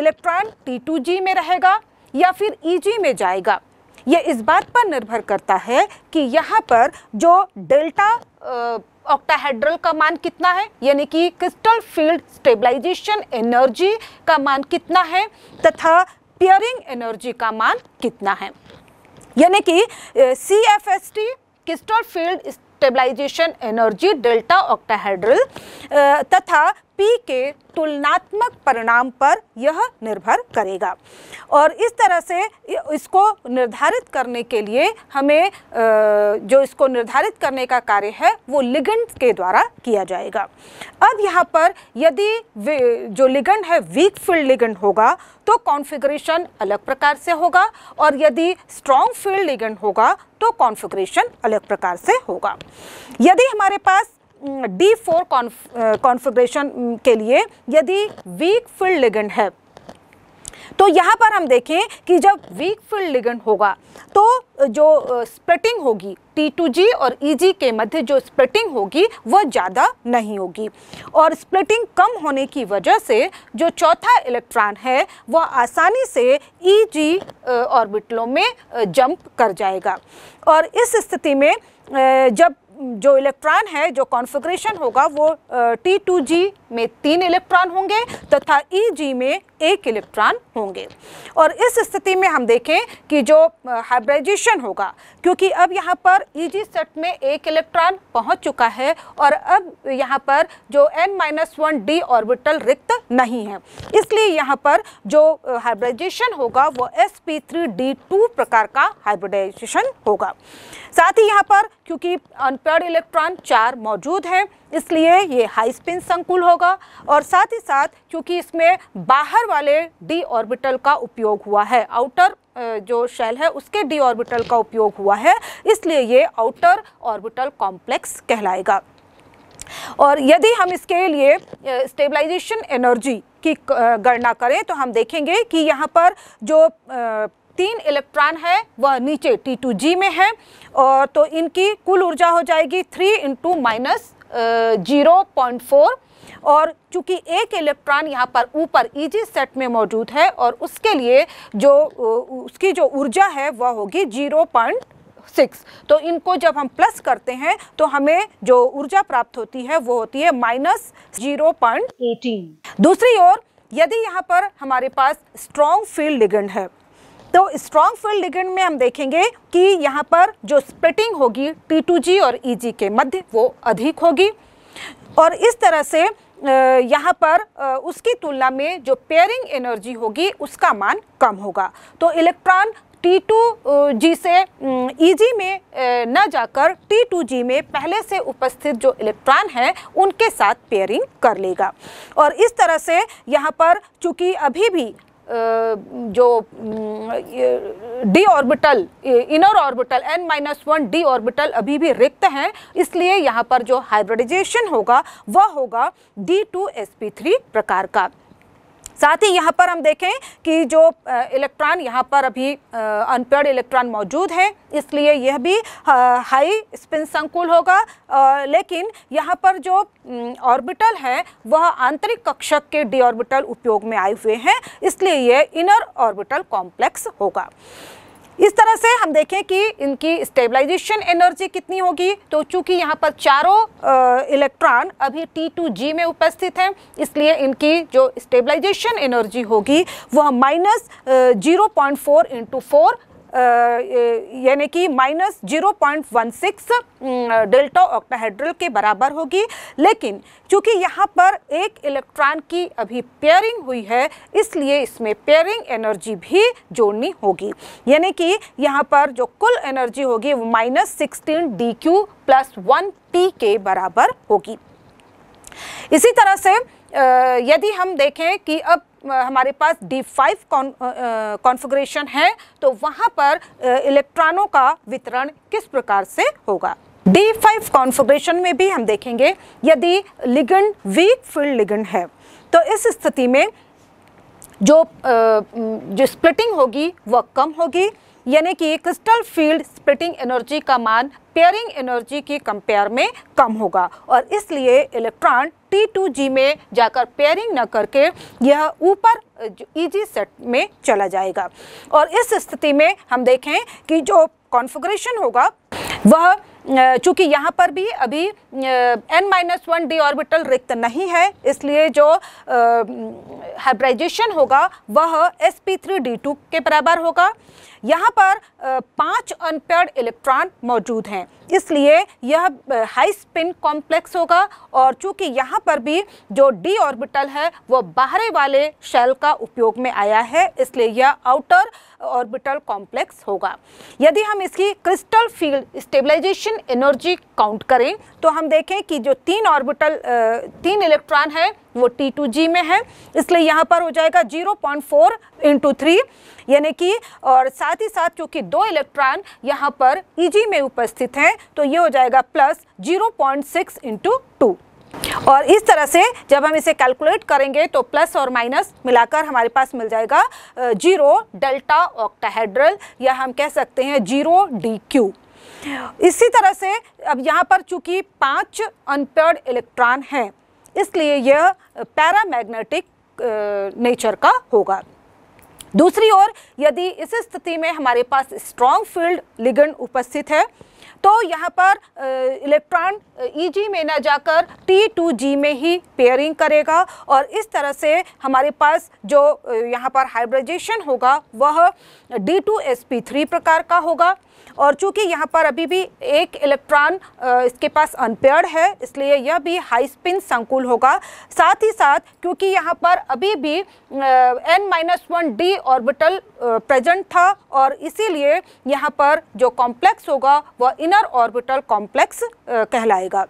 इलेक्ट्रॉन T2G में रहेगा या फिर Eg में जाएगा यह इस बात पर निर्भर करता है कि यहाँ पर जो डेल्टा ऑक्टाहेड्रल का मान कितना है यानी कि क्रिस्टल फील्ड स्टेबलाइजेशन एनर्जी का मान कितना है तथा पियरिंग एनर्जी का मान कितना है यानी कि C F S T crystal field stabilisation energy delta octahedral तथा पी के तुलनात्मक परिणाम पर यह निर्भर करेगा और इस तरह से इसको निर्धारित करने के लिए हमें जो इसको निर्धारित करने का कार्य है वो लिगंड के द्वारा किया जाएगा अब यहाँ पर यदि जो लिगंड है वीक फील्ड लिगंड होगा तो कॉन्फ़िगरेशन अलग प्रकार से होगा और यदि स्ट्रॉन्ग फील्ड लिगंड होगा तो कॉन्फ़िगरेशन अलग प्रकार से होगा यदि हमारे पास डी फोर कॉन्फिग्रेशन के लिए यदि वीक फील्ड लिगेंड है तो यहाँ पर हम देखें कि जब वीक फील्ड लिगेंड होगा तो जो स्प्लिटिंग होगी टी टू जी और ई e जी के मध्य जो स्प्लिटिंग होगी वह ज़्यादा नहीं होगी और स्प्लिटिंग कम होने की वजह से जो चौथा इलेक्ट्रॉन है वह आसानी से ई जी ऑर्बिटलों में जंप कर जाएगा और इस स्थिति में जब जो इलेक्ट्रॉन है जो कॉन्फ़िगरेशन होगा वो टी टू जी में तीन इलेक्ट्रॉन होंगे तथा ई e जी में एक इलेक्ट्रॉन होंगे और इस स्थिति में हम देखें कि जो हाइब्रिडाइजेशन होगा क्योंकि अब यहाँ पर ई जी सेट में एक इलेक्ट्रॉन पहुँच चुका है और अब यहाँ पर जो N minus one D orbital रिक्त नहीं है इसलिए यहाँ पर जो हाइब्रिडाइजेशन होगा वो S P three D two प्रकार का हाइब्रिडाइजेशन होगा साथ ही यहाँ पर क्योंकि पेड इलेक्ट्रॉन चार मौजूद हैं इसलिए ये हाई स्पिन संकुल होगा और साथ ही साथ क्योंकि इसमें बाहर वाले डी ऑर्बिटल का उपयोग हुआ है आउटर जो शेल है उसके डी ऑर्बिटल का उपयोग हुआ है इसलिए ये आउटर ऑर्बिटल कॉम्प्लेक्स कहलाएगा और यदि हम इसके लिए स्टेबलाइजेशन एनर्जी की गणना करें तो हम देखेंगे कि यहाँ पर जो तीन इलेक्ट्रॉन है वह नीचे टी टू जी में है और तो इनकी कुल ऊर्जा हो जाएगी three into minus zero point four और चूंकि एक इलेक्ट्रॉन यहाँ पर ऊपर ईजी सेट में मौजूद है और उसके लिए जो उसकी जो ऊर्जा है वह होगी जीरो पॉइंट सिक्स तो इनको जब हम प्लस करते हैं तो हमें जो ऊर्जा प्राप्त होती है वो होती है माइनस जीरो पॉइंट एटीन दूसरी ओर यदि यहाँ पर हमारे पास स्ट्रॉन्ग फील्ड लिगेंड है तो स्ट्रॉन्ग फील्ड लिगेंड में हम देखेंगे कि यहाँ पर जो स्प्लिटिंग होगी टी और ई e के मध्य वो अधिक होगी और इस तरह से यहाँ पर उसकी तुलना में जो पेयरिंग एनर्जी होगी उसका मान कम होगा तो इलेक्ट्रॉन टी टू जी से ई जी e में न जाकर टी टू जी में पहले से उपस्थित जो इलेक्ट्रॉन हैं उनके साथ पेयरिंग कर लेगा और इस तरह से यहाँ पर चूँकि अभी भी जो D orbital inner orbital N minus one D orbital अभी भी रिक्त हैं इसलिए यहाँ पर जो हाइब्रिडाइजेशन होगा वह होगा D two S P three प्रकार का साथ ही यहाँ पर हम देखें कि जो इलेक्ट्रॉन यहाँ पर अभी अनपेड इलेक्ट्रॉन मौजूद हैं इसलिए यह भी हाई स्पिन संकुल होगा लेकिन यहाँ पर जो ऑर्बिटल है वह आंतरिक कक्षक के डी ऑर्बिटल उपयोग में आए हुए हैं इसलिए यह इनर ऑर्बिटल कॉम्प्लेक्स होगा इस तरह से हम देखें कि इनकी स्टेबलाइजेशन एनर्जी कितनी होगी तो चूंकि यहाँ पर चारों इलेक्ट्रॉन अभी टी टू जी में उपस्थित हैं इसलिए इनकी जो स्टेबलाइजेशन एनर्जी होगी वह minus zero point four into four यानी कि minus zero point one six delta octahedral के बराबर होगी लेकिन चूंकि यहाँ पर एक इलेक्ट्रॉन की अभी पेयरिंग हुई है इसलिए इसमें पेयरिंग एनर्जी भी जोड़नी होगी यानी कि यहाँ पर जो कुल एनर्जी होगी वो minus sixteen D Q plus one P के बराबर होगी इसी तरह से यदि हम देखें कि अब हमारे पास डी फाइव कॉन्फ़िगरेशन है तो वहाँ पर इलेक्ट्रॉनों का वितरण किस प्रकार से होगा डी फाइव कॉन्फ़िगरेशन में भी हम देखेंगे यदि लिगन वीक फील्ड लिगन है तो इस स्थिति में जो जो स्प्लिटिंग होगी वह कम होगी यानी कि क्रिस्टल फील्ड स्प्लिटिंग एनर्जी का मान पेयरिंग एनर्जी के कंपेयर में कम होगा और इसलिए इलेक्ट्रॉन टी टू जी में जाकर पेयरिंग न करके यह ऊपर ईजी सेट e में चला जाएगा और इस स्थिति में हम देखें कि जो कॉन्फ़िगरेशन होगा वह चूँकि यहाँ पर भी अभी N minus one D orbital रिक्त नहीं है इसलिए जो हाइब्राइजेशन होगा वह S P three D two के बराबर होगा यहाँ पर पांच अनपेड इलेक्ट्रॉन मौजूद हैं इसलिए यह हाई स्पिन कॉम्प्लेक्स होगा और चूंकि यहाँ पर भी जो डी ऑर्बिटल है वो बाहरे वाले शेल का उपयोग में आया है इसलिए यह आउटर ऑर्बिटल कॉम्प्लेक्स होगा यदि हम इसकी crystal field stabilisation energy count करें तो हम देखें कि जो तीन ऑर्बिटल तीन इलेक्ट्रॉन है वो टी टू जी में है इसलिए यहाँ पर हो जाएगा 0.4 पॉइंट फोर इंटू थ्री यानी कि और साथ ही साथ क्योंकि दो इलेक्ट्रॉन यहाँ पर जी e में उपस्थित हैं तो ये हो जाएगा plus 0.6 point six into two और इस तरह से जब हम इसे कैलकुलेट करेंगे तो प्लस और माइनस मिलाकर हमारे पास मिल जाएगा जीरो डेल्टा ऑक्टाहेड्रल या हम कह सकते हैं जीरो डी क्यू इसी तरह से अब यहाँ पर चूंकि पांच अनपेड इलेक्ट्रॉन हैं इसलिए यह पैरामैग्नेटिक नेचर का होगा दूसरी ओर यदि इस स्थिति में हमारे पास स्ट्रॉन्ग फील्ड लिगन उपस्थित है तो यहाँ पर इलेक्ट्रॉन जी में ना जाकर टी में ही पेयरिंग करेगा और इस तरह से हमारे पास जो यहाँ पर हाइब्रिडाइजेशन होगा वह डी प्रकार का होगा और चूँकि यहाँ पर अभी भी एक इलेक्ट्रॉन इसके पास अनपेयर्ड है इसलिए यह भी हाई स्पिन संकुल होगा साथ ही साथ क्योंकि यहाँ पर अभी भी N minus one D orbital present था और इसीलिए यहाँ पर जो कॉम्प्लेक्स होगा वह इनर ऑर्बिटल कॉम्प्लेक्स कहलाएगा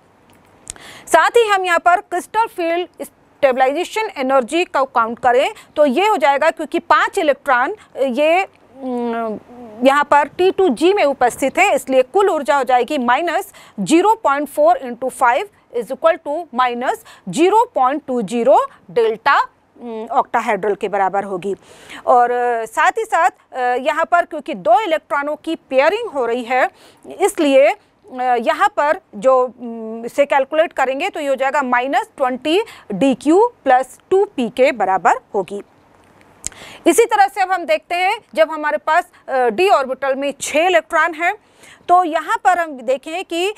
साथ ही हम यहाँ पर क्रिस्टल फील्ड स्टेबलाइजेशन एनर्जी का काउंट करें तो ये हो जाएगा क्योंकि पांच इलेक्ट्रॉन ये यहाँ पर टी टू जी में उपस्थित है इसलिए कुल ऊर्जा हो जाएगी minus zero point four into five is equal to minus zero point two zero delta octahedral के बराबर होगी और साथ ही साथ यहाँ पर क्योंकि दो इलेक्ट्रॉनों की पेयरिंग हो रही है इसलिए यहाँ पर जो इसे कैलकुलेट करेंगे तो ये हो जाएगा minus twenty D Q plus two P के बराबर होगी इसी तरह से अब हम देखते हैं जब हमारे पास डी ऑर्बिटल में छः इलेक्ट्रॉन हैं तो यहाँ पर हम देखें कि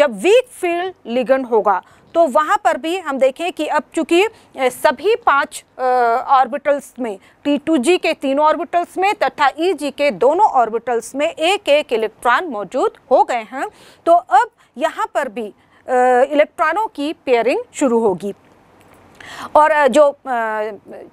जब वीक फील्ड लिगन होगा तो वहाँ पर भी हम देखें कि अब चूंकि सभी पांच ऑर्बिटल्स में टी टू जी के तीनों ऑर्बिटल्स में तथा ई e जी के दोनों ऑर्बिटल्स में एक एक इलेक्ट्रॉन मौजूद हो गए हैं तो अब यहाँ पर भी इलेक्ट्रॉनों की पेयरिंग शुरू होगी और जो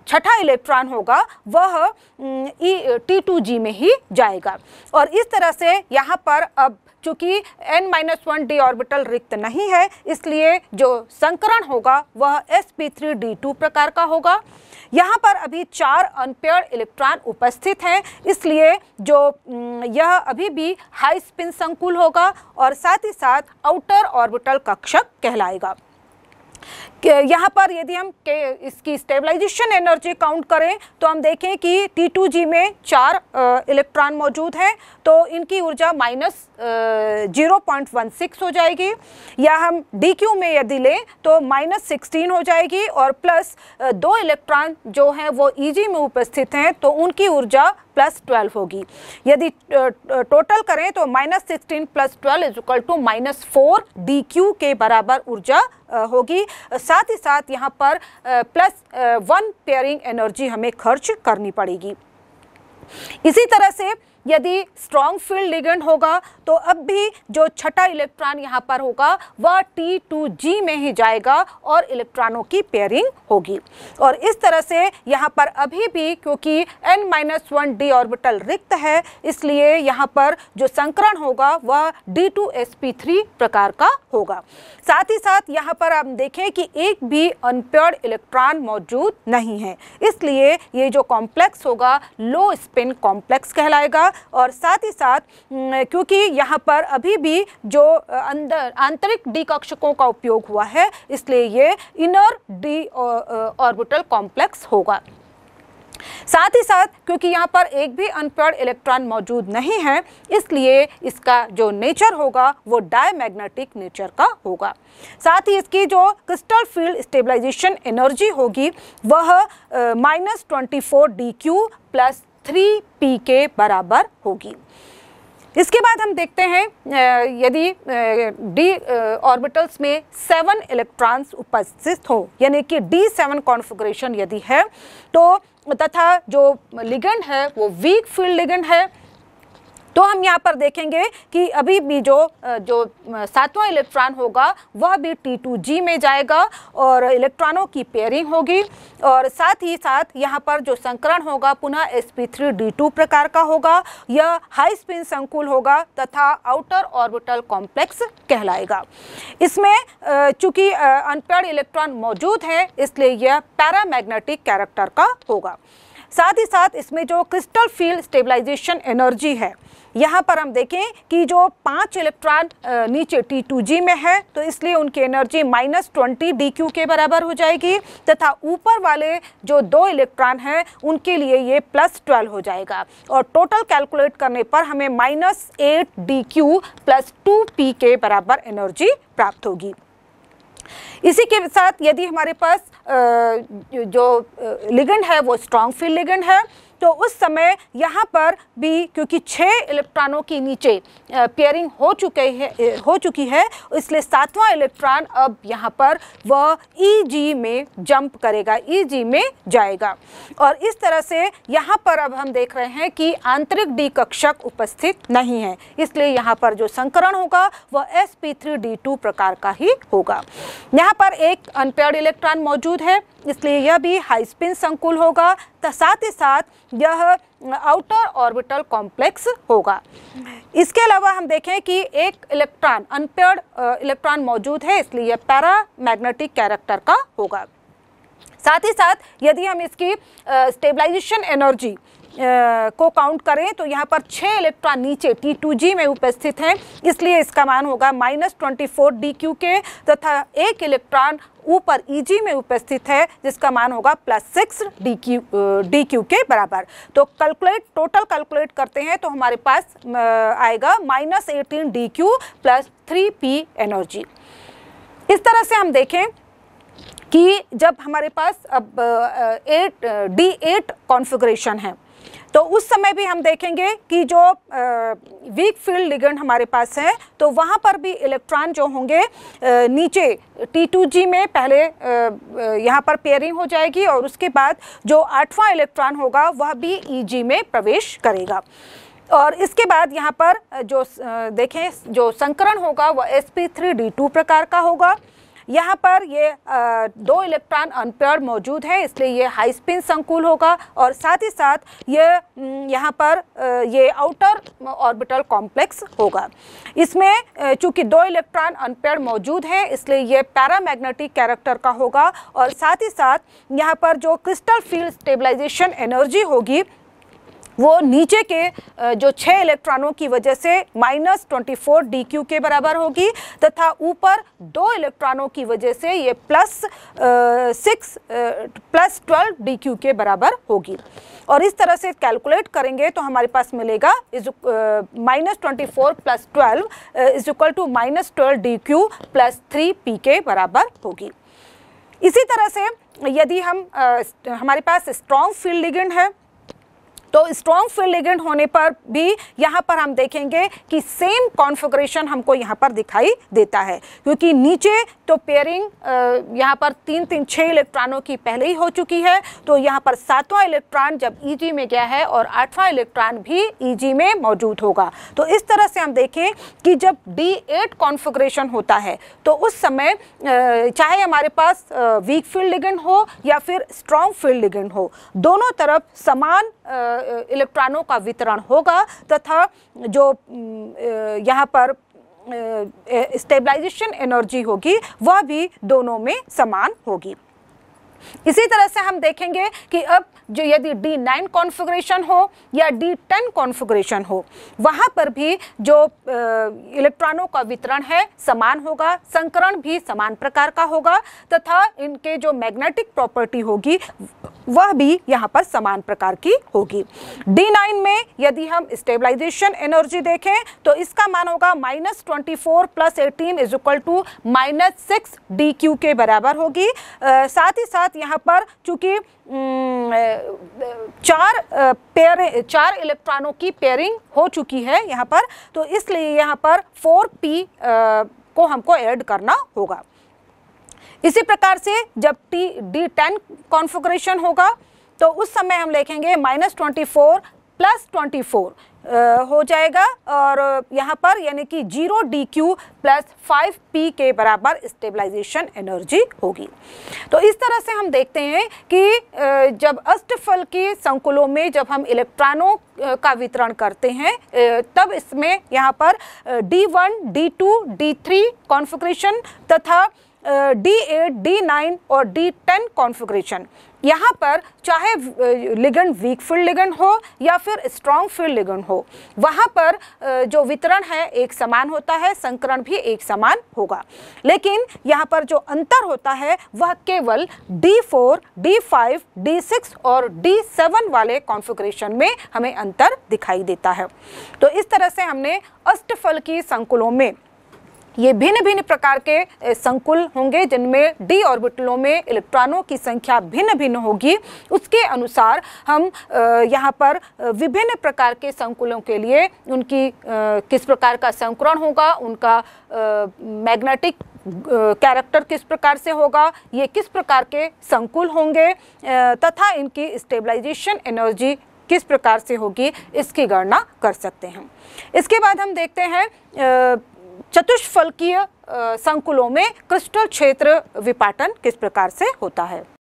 छठा इलेक्ट्रॉन होगा वह ई टी टू जी में ही जाएगा और इस तरह से यहाँ पर अब चूँकि n minus one D orbital रिक्त नहीं है इसलिए जो संकरण होगा वह S P three D two प्रकार का होगा यहाँ पर अभी चार अनपेयर इलेक्ट्रॉन उपस्थित हैं इसलिए जो यह अभी भी हाई स्पिन संकुल होगा और साथ ही साथ आउटर ऑर्बिटल कक्षक कहलाएगा यहाँ पर यदि हम के इसकी स्टेबलाइजेशन एनर्जी काउंट करें तो हम देखें कि T2G में चार इलेक्ट्रॉन मौजूद हैं तो इनकी ऊर्जा minus zero point one six हो जाएगी या हम डी क्यू में यदि लें तो माइनस सिक्सटीन हो जाएगी और प्लस दो इलेक्ट्रॉन जो हैं वो ई e जी में उपस्थित हैं तो उनकी ऊर्जा प्लस ट्वेल्व होगी यदि टोटल करें तो minus sixteen plus twelve is equal to minus four D Q के बराबर ऊर्जा होगी साथ ही साथ यहाँ पर प्लस वन पेयरिंग एनर्जी हमें खर्च करनी पड़ेगी इसी तरह से यदि स्ट्रॉन्ग फील्ड लिगेंड होगा तो अब भी जो छठा इलेक्ट्रॉन यहाँ पर होगा वह टी टू जी में ही जाएगा और इलेक्ट्रॉनों की पेयरिंग होगी और इस तरह से यहाँ पर अभी भी क्योंकि N minus one D orbital रिक्त है इसलिए यहाँ पर जो संकरण होगा वह D two S P three प्रकार का होगा साथ ही साथ यहाँ पर आप देखें कि एक भी अनप्योर्ड इलेक्ट्रॉन मौजूद नहीं है इसलिए ये जो कॉम्प्लेक्स होगा लो स्पिन कॉम्प्लेक्स कहलाएगा और साथ ही साथ क्योंकि यहाँ पर अभी भी जो अंदर आंतरिक डी कक्षकों का उपयोग हुआ है इसलिए ये इनर डी ऑर्बिटल कॉम्प्लेक्स होगा साथ ही साथ क्योंकि यहाँ पर एक भी अनपेड इलेक्ट्रॉन मौजूद नहीं है इसलिए इसका जो नेचर होगा वो डायमैग्नेटिक नेचर का होगा साथ ही इसकी जो क्रिस्टल फील्ड स्टेबलाइजेशन एनर्जी होगी वह minus twenty four D Q plus three P के बराबर होगी इसके बाद हम देखते हैं यदि डी ऑर्बिटल्स में सेवन इलेक्ट्रॉन्स उपस्थित हो यानी कि डी सेवन कॉन्फ़िगरेशन यदि है तो तथा जो लिगेंड है वो वीक फील्ड लिगेंड है तो हम यहाँ पर देखेंगे कि अभी भी जो जो सातवां इलेक्ट्रॉन होगा वह भी टी टू जी में जाएगा और इलेक्ट्रॉनों की पेयरिंग होगी और साथ ही साथ यहाँ पर जो संकरण होगा पुनः S P three D two प्रकार का होगा यह हाई स्पिन संकुल होगा तथा आउटर ऑर्बिटल कॉम्प्लेक्स कहलाएगा इसमें चूंकि अनपेड इलेक्ट्रॉन मौजूद हैं इसलिए यह पैरामैग्नेटिक कैरेक्टर का होगा साथ ही साथ इसमें जो क्रिस्टल फील्ड स्टेबलाइजेशन एनर्जी है यहाँ पर हम देखें कि जो पाँच इलेक्ट्रॉन नीचे T2G में है तो इसलिए उनकी एनर्जी माइनस ट्वेंटी डी के बराबर हो जाएगी तथा ऊपर वाले जो दो इलेक्ट्रॉन हैं उनके लिए ये प्लस ट्वेल्व हो जाएगा और टोटल कैलकुलेट करने पर हमें minus eight D Q plus two P के बराबर एनर्जी प्राप्त होगी इसी के साथ यदि हमारे पास जो लिगेंड है वो स्ट्रॉन्ग फील्ड लिगेंड है तो उस समय यहाँ पर भी क्योंकि छः इलेक्ट्रॉनों के नीचे पेयरिंग हो चुके है हो चुकी है इसलिए सातवां इलेक्ट्रॉन अब यहाँ पर वह ई e में जंप करेगा ई e में जाएगा और इस तरह से यहाँ पर अब हम देख रहे हैं कि आंतरिक डी कक्षक उपस्थित नहीं है इसलिए यहाँ पर जो संकरण होगा वह S P three D two प्रकार का ही होगा यहाँ पर एक अनपेड इलेक्ट्रॉन मौजूद है इसलिए यह भी हाई स्पिन संकुल होगा तो साथ ही साथ यह आउटर ऑर्बिटल कॉम्प्लेक्स होगा इसके अलावा हम देखें कि एक इलेक्ट्रॉन अनपेयर्ड इलेक्ट्रॉन मौजूद है इसलिए यह पैरा मैग्नेटिक कैरेक्टर का होगा साथ ही साथ यदि हम इसकी स्टेबलाइजेशन एनर्जी को काउंट करें तो यहाँ पर छः इलेक्ट्रॉन नीचे टी टू जी में उपस्थित हैं इसलिए इसका मान होगा minus twenty four D Q के तथा एक इलेक्ट्रॉन ऊपर ई e जी में उपस्थित है जिसका मान होगा plus six D Q D Q के बराबर तो कैलकुलेट टोटल कैलकुलेट करते हैं तो हमारे पास आएगा minus eighteen D Q plus three P energy इस तरह से हम देखें कि जब हमारे पास अब एट डी एट कॉन्फ़िगरेशन है तो उस समय भी हम देखेंगे कि जो वीक फील्ड लिगेंड हमारे पास हैं तो वहाँ पर भी इलेक्ट्रॉन जो होंगे नीचे टी में पहले यहाँ पर पेयरिंग हो जाएगी और उसके बाद जो आठवां इलेक्ट्रॉन होगा वह भी ई e में प्रवेश करेगा और इसके बाद यहाँ पर जो देखें जो संकरण होगा वह sp3d2 प्रकार का होगा यहाँ पर ये आ, दो इलेक्ट्रॉन अनपेयर मौजूद हैं इसलिए ये हाई स्पिन संकुल होगा और साथ ही साथ ये यहाँ पर ये आउटर ऑर्बिटल कॉम्प्लेक्स होगा इसमें चूंकि दो इलेक्ट्रॉन अनपेयर मौजूद हैं इसलिए ये पैरामैग्नेटिक कैरेक्टर का होगा और साथ ही साथ यहाँ पर जो क्रिस्टल फील्ड स्टेबलाइजेशन एनर्जी होगी वो नीचे के जो छः इलेक्ट्रॉनों की वजह से minus twenty four D Q के बराबर होगी तथा ऊपर दो इलेक्ट्रॉनों की वजह से ये plus six plus twelve D Q के बराबर होगी और इस तरह से कैलकुलेट करेंगे तो हमारे पास मिलेगा is minus twenty four plus twelve is equal to minus twelve D Q plus three P के बराबर होगी इसी तरह से यदि हम आ, हमारे पास स्ट्रॉन्ग फील्ड लिगेंड है तो स्ट्रॉन्ग फील्ड लिगेंड होने पर भी यहाँ पर हम देखेंगे कि सेम कॉन्फ़िगरेशन हमको यहाँ पर दिखाई देता है क्योंकि नीचे तो पेयरिंग यहाँ पर तीन तीन छः इलेक्ट्रॉनों की पहले ही हो चुकी है तो यहाँ पर सातवां इलेक्ट्रॉन जब ई e में गया है और आठवां इलेक्ट्रॉन भी ई e में मौजूद होगा तो इस तरह से हम देखें कि जब डी एट होता है तो उस समय चाहे हमारे पास वीक फील्ड लिगेंड हो या फिर स्ट्रॉन्ग फील्ड लिगेंड हो दोनों तरफ समान इलेक्ट्रॉनों का वितरण होगा तथा जो यहाँ पर स्टेबलाइजेशन एनर्जी होगी वह भी दोनों में समान होगी इसी तरह से हम देखेंगे कि अब जो यदि D9 कॉन्फ़िगरेशन हो या D10 कॉन्फ़िगरेशन हो वहाँ पर भी जो इलेक्ट्रॉनों का वितरण है समान होगा संकरण भी समान प्रकार का होगा तथा इनके जो मैग्नेटिक प्रॉपर्टी होगी वह भी यहाँ पर समान प्रकार की होगी डी नाइन में यदि हम स्टेबलाइजेशन एनर्जी देखें तो इसका मान होगा minus twenty four plus eighteen is equal to minus six D Q के बराबर होगी आ, साथ ही साथ यहाँ पर चूंकि चार पेयर चार इलेक्ट्रॉनों की पेयरिंग हो चुकी है यहाँ पर तो इसलिए यहाँ पर फोर पी को हमको ऐड करना होगा इसी प्रकार से जब टी डी टेन कॉन्फ़िगरेशन होगा तो उस समय हम लिखेंगे minus twenty four plus twenty four हो जाएगा और यहाँ पर यानी कि zero D Q plus five P के बराबर स्टेबलाइजेशन एनर्जी होगी तो इस तरह से हम देखते हैं कि जब अष्टफल के संकुलों में जब हम इलेक्ट्रॉनों का वितरण करते हैं तब इसमें यहाँ पर D one D two D three configuration तथा डी एट डी नाइन और डी टेन कॉन्फिग्रेशन यहाँ पर चाहे लिगन वीक फील्ड लिगन हो या फिर स्ट्रॉन्ग फील्ड लिगन हो वहाँ पर जो वितरण है एक समान होता है संकरण भी एक समान होगा लेकिन यहाँ पर जो अंतर होता है वह केवल D4, D5, D6 और D7 वाले कॉन्फ़िगरेशन में हमें अंतर दिखाई देता है तो इस तरह से हमने अष्टफल की संकुलों में ये भिन्न भिन्न प्रकार के संकुल होंगे जिनमें डी ऑर्बिटलों में इलेक्ट्रॉनों की संख्या भिन्न भिन्न होगी उसके अनुसार हम यहाँ पर विभिन्न प्रकार के संकुलों के लिए उनकी किस प्रकार का संकरण होगा उनका मैग्नेटिक कैरेक्टर किस प्रकार से होगा ये किस प्रकार के संकुल होंगे तथा इनकी स्टेबलाइजेशन एनर्जी किस प्रकार से होगी इसकी गणना कर सकते हैं इसके बाद हम देखते हैं चतुष्फलकीय संकुलों में क्रिस्टल क्षेत्र विपाटन किस प्रकार से होता है